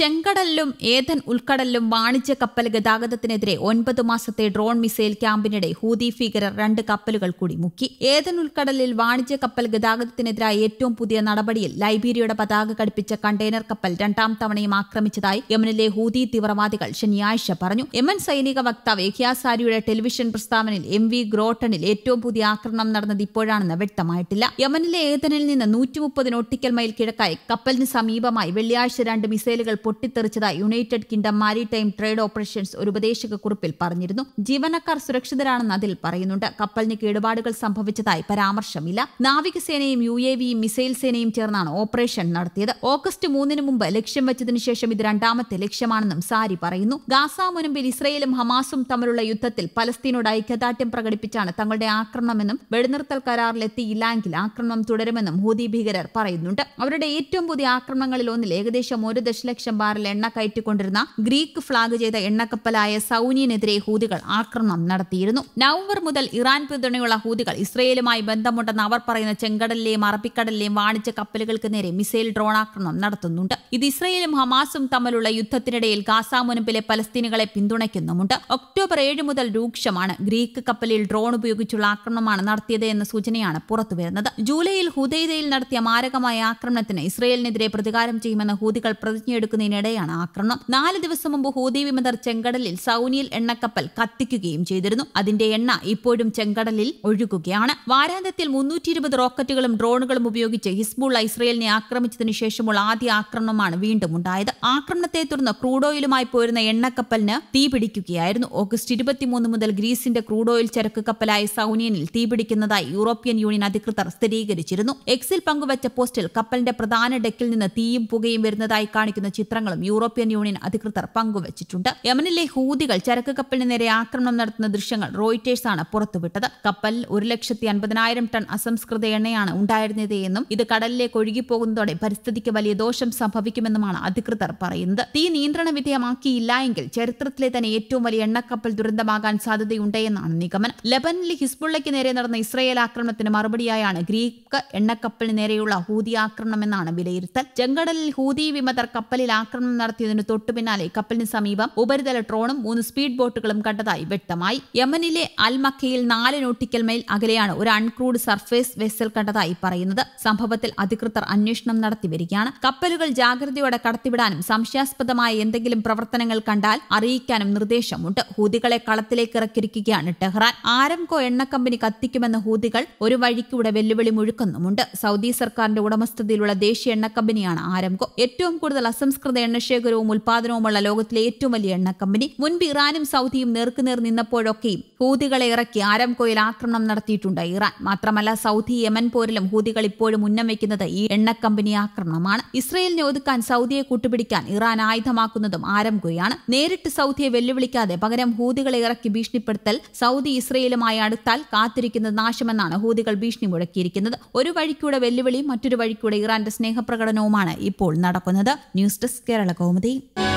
ചെങ്കടലിലും ഏതൻ ഉൾക്കടലിലും വാണിജ്യ കപ്പൽ ഗതാഗതത്തിനെതിരെ ഒൻപത് മാസത്തെ ഡ്രോൺ മിസൈൽ ക്യാമ്പിനിടെ ഹൂതി ഭീകരർ രണ്ട് കപ്പലുകൾ കൂടി മുക്കി ഏതൻ ഉൾക്കടലിൽ വാണിജ്യ കപ്പൽ ഗതാഗതത്തിനെതിരായ ഏറ്റവും പുതിയ നടപടിയിൽ ലൈബീരിയയുടെ പതാക ഘടിപ്പിച്ച കണ്ടെയ്നർ കപ്പൽ രണ്ടാം തവണയും ആക്രമിച്ചതായി യമനിലെ ഹൂതി തീവ്രവാദികൾ ശനിയാഴ്ച പറഞ്ഞു യമൻ സൈനിക വക്താവ് എഹിയാസാരിയുടെ ടെലിവിഷൻ പ്രസ്താവനയിൽ എം വി ഗ്രോട്ടണിൽ ഏറ്റവും പുതിയ ആക്രമണം നടന്നത് ഇപ്പോഴാണെന്ന് വ്യക്തമായിട്ടില്ല യമനിലെ ഏതനിൽ നിന്ന് നൂറ്റിമുപ്പതിന് ഒട്ടിക്കൽ മൈൽ കിഴക്കായി കപ്പലിന് സമീപമായി വെള്ളിയാഴ്ച രണ്ട് മിസൈലുകൾ പൊട്ടിത്തെറിച്ചത് United Kingdom maritime trade operations ഒരു ഉപദേശക കുറിപ്പിൽ പറഞ്ഞിരുന്നു ജീവനക്കാർ സുരക്ഷിതരാണെന്ന് അതിൽ പറയുന്നുണ്ട് കപ്പലിന് കേടുപാടുകൾ സംഭവിച്ചതായി പരാമർശമില്ല നാവികസേനയും യു എ വിയും മിസൈൽ സേനയും ചേർന്നാണ് ഓപ്പറേഷൻ നടത്തിയത് ഓഗസ്റ്റ് മൂന്നിന് മുമ്പ് ലക്ഷ്യം വെച്ചതിനു ശേഷം ഇത് രണ്ടാമത്തെ ലക്ഷ്യമാണെന്നും സാരി പറയുന്നു ഗാസ മുനമ്പിൽ ഇസ്രയേലും ഹമാസും തമ്മിലുള്ള യുദ്ധത്തിൽ പലസ്തീനോട് ഐക്യദാർഢ്യം പ്രകടിപ്പിച്ചാണ് തങ്ങളുടെ ആക്രമണമെന്നും വെടിനിർത്തൽ കരാറിലെത്തിയില്ലെങ്കിൽ ആക്രമണം തുടരുമെന്നും ഹൂതി ഭീകരർ പറയുന്നുണ്ട് അവരുടെ ഏറ്റവും പുതിയ ആക്രമണങ്ങളിൽ ഒന്നിൽ ഏകദേശം ഒരു ദശലക്ഷം ബാറിൽ എണ്ണ കയറ്റിക്കൊണ്ടിരുന്ന ഗ്രീക്ക് ഫ്ളാഗ് ചെയ്ത എണ്ണക്കപ്പലായ സൗനിയനെതിരെ ഹൂതികൾ ആക്രമണം നടത്തിയിരുന്നു നവംബർ മുതൽ ഇറാൻ പിന്തുണയുള്ള ഹൂതികൾ ഇസ്രയേലുമായി ബന്ധമുണ്ടെന്ന് അവർ പറയുന്ന ചെങ്കടലിലെയും അറബിക്കടലിലെയും വാണിജ്യ കപ്പലുകൾക്ക് നേരെ മിസൈൽ ഡ്രോൺ ആക്രമണം നടത്തുന്നുണ്ട് ഇത് ഇസ്രയേലും ഹമാസും തമ്മിലുള്ള യുദ്ധത്തിനിടയിൽ ഗാസാമുനുമ്പിലെ മുനപ്പിലെ പലസ്തീനുകളെ പിന്തുണയ്ക്കുന്നുമുണ്ട് ഒക്ടോബർ ഏഴ് മുതൽ രൂക്ഷമാണ് ഗ്രീക്ക് കപ്പലിൽ ഡ്രോൺ ഉപയോഗിച്ചുള്ള ആക്രമണമാണ് നടത്തിയത് എന്ന സൂചനയാണ് പുറത്തുവരുന്നത് ജൂലൈയിൽ ഹുദൈദയിൽ നടത്തിയ മാരകമായ ആക്രമണത്തിന് ഇസ്രയേലിനെതിരെ പ്രതികാരം ചെയ്യുമെന്ന് ഹൂതികൾ പ്രതിജ്ഞയെടുക്കുന്ന നടത്തുന്നതിനിടെയാണ് ആക്രമണം നാല് ദിവസം മുമ്പ് ഹൂതി വിമതർ ചെങ്കടലിൽ സൗനിയിൽ എണ്ണക്കപ്പൽ കത്തിക്കുകയും ചെയ്തിരുന്നു അതിന്റെ എണ്ണ ഇപ്പോഴും ചെങ്കടലിൽ ഒഴുകുകയാണ് വാരാന്ത്യത്തിൽ മുന്നൂറ്റി ഇരുപത് റോക്കറ്റുകളും ഡ്രോണുകളും ഉപയോഗിച്ച് ഹിസ്ബുള്ള ഇസ്രയേലിനെ ആക്രമിച്ചതിനു ശേഷമുള്ള ആദ്യ ആക്രമണമാണ് വീണ്ടും ഉണ്ടായത് ആക്രമണത്തെ തുടർന്ന് ക്രൂഡ് ഓയിലുമായി പോരുന്ന എണ്ണക്കപ്പലിന് തീപിടിക്കുകയായിരുന്നു ഓഗസ്റ്റ് ഇരുപത്തിമൂന്ന് മുതൽ ഗ്രീസിന്റെ ക്രൂഡ് ഓയിൽ ചരക്ക് കപ്പലായ സൗനിയനിൽ തീപിടിക്കുന്നതായി യൂറോപ്യൻ യൂണിയൻ അധികൃതർ സ്ഥിരീകരിച്ചിരുന്നു എക്സിൽ പങ്കുവച്ച പോസ്റ്റിൽ കപ്പലിന്റെ പ്രധാന ഡെക്കിൽ നിന്ന് തീയും പുകയും വരുന്നതായി കാണിക്കുന്ന ചിത്രം ചിത്രങ്ങളും യൂറോപ്യൻ യൂണിയൻ അധികൃതർ പങ്കുവച്ചിട്ടുണ്ട് യമനിലെ ഹൂതികൾ ചരക്ക് കപ്പലിന് നേരെ ആക്രമണം നടത്തുന്ന ദൃശ്യങ്ങൾ റോയിറ്റേഴ്സ് ആണ് പുറത്തുവിട്ടത് കപ്പലിൽ ഒരു ലക്ഷത്തി അൻപതിനായിരം ടൺ അസംസ്കൃത എണ്ണയാണ് ഉണ്ടായിരുന്നത് എന്നും ഇത് കടലിലേക്ക് ഒഴുകിപ്പോകുന്നതോടെ പരിസ്ഥിതിക്ക് വലിയ ദോഷം സംഭവിക്കുമെന്നുമാണ് അധികൃതർ പറയുന്നത് തീ നിയന്ത്രണ വിധേയമാക്കിയില്ല എങ്കിൽ ചരിത്രത്തിലെ തന്നെ ഏറ്റവും വലിയ എണ്ണക്കപ്പൽ ദുരന്തമാകാൻ സാധ്യതയുണ്ട് എന്നാണ് നിഗമനം ലബനിലെ ഹിസ്ബുള്ളയ്ക്ക് നേരെ നടന്ന ഇസ്രയേൽ ആക്രമണത്തിന് മറുപടിയായാണ് ഗ്രീക്ക് എണ്ണക്കപ്പലിന് നേരെയുള്ള ഹൂതി എന്നാണ് വിലയിരുത്തൽ ചെങ്കടലിൽ ഹൂതി വിമതർ കപ്പലിൽ ആക്രമണം നടത്തിയതിനു തൊട്ടു പിന്നാലെ കപ്പലിന് സമീപം ഉപരിതല ഡ്രോണും മൂന്ന് സ്പീഡ് ബോട്ടുകളും കണ്ടതായി വ്യക്തമായി യമനിലെ അൽമക്കയിൽ നാല് നോട്ടിക്കൽ മൈൽ അകലെയാണ് ഒരു അൺക്രൂഡ് സർഫേസ് വെസൽ കണ്ടതായി പറയുന്നത് സംഭവത്തിൽ അധികൃതർ അന്വേഷണം നടത്തി വരികയാണ് കപ്പലുകൾ ജാഗ്രതയോടെ കടത്തിവിടാനും സംശയാസ്പദമായ എന്തെങ്കിലും പ്രവർത്തനങ്ങൾ കണ്ടാൽ അറിയിക്കാനും നിർദ്ദേശമുണ്ട് ഹൂതികളെ കളത്തിലേക്ക് ഇറക്കിയിരിക്കുകയാണ് ടെഹ്റാൻ ആരംകോ എണ്ണ കമ്പനി കത്തിക്കുമെന്ന ഹൂതികൾ ഒരു വഴിക്കൂടെ വെല്ലുവിളി മുഴുക്കുന്നുമുണ്ട് സൗദി സർക്കാരിന്റെ ഉടമസ്ഥതയിലുള്ള ദേശീയ എണ്ണ കമ്പനിയാണ് ആരംകോ ഏറ്റവും കൂടുതൽ അസംസ്കൃത അസംസ്കൃത എണ്ണശേഖരവും ഉൽപാദനവുമുള്ള ലോകത്തിലെ ഏറ്റവും വലിയ എണ്ണ കമ്പനി മുൻപ് ഇറാനും സൗദിയും നേർക്കുനേർ നിന്നപ്പോഴൊക്കെയും ഹൂതികളെ ഇറക്കി ആരംകോയിൽ ആക്രമണം നടത്തിയിട്ടുണ്ട് ഇറാൻ മാത്രമല്ല സൗദി യമൻ പോരിലും ഹൂതികൾ ഇപ്പോഴും ഉന്നം വയ്ക്കുന്നത് ഈ എണ്ണ കമ്പനി ആക്രമണമാണ് ഇസ്രയേലിനെ ഒതുക്കാൻ സൗദിയെ കൂട്ടുപിടിക്കാൻ ഇറാൻ ആയുധമാക്കുന്നതും ആരംകോയാണ് നേരിട്ട് സൗദിയെ വെല്ലുവിളിക്കാതെ പകരം ഹൂതികളെ ഇറക്കി ഭീഷണിപ്പെടുത്തൽ സൗദി ഇസ്രയേലുമായി അടുത്താൽ കാത്തിരിക്കുന്നത് നാശമെന്നാണ് ഹൂതികൾ ഭീഷണി മുഴക്കിയിരിക്കുന്നത് ഒരു വഴിക്കൂടെ വെല്ലുവിളി മറ്റൊരു വഴിക്കൂടെ ഇറാന്റെ സ്നേഹപ്രകടനവുമാണ് ഇപ്പോൾ നടക്കുന്നത് news desk Business Kerala Komedy.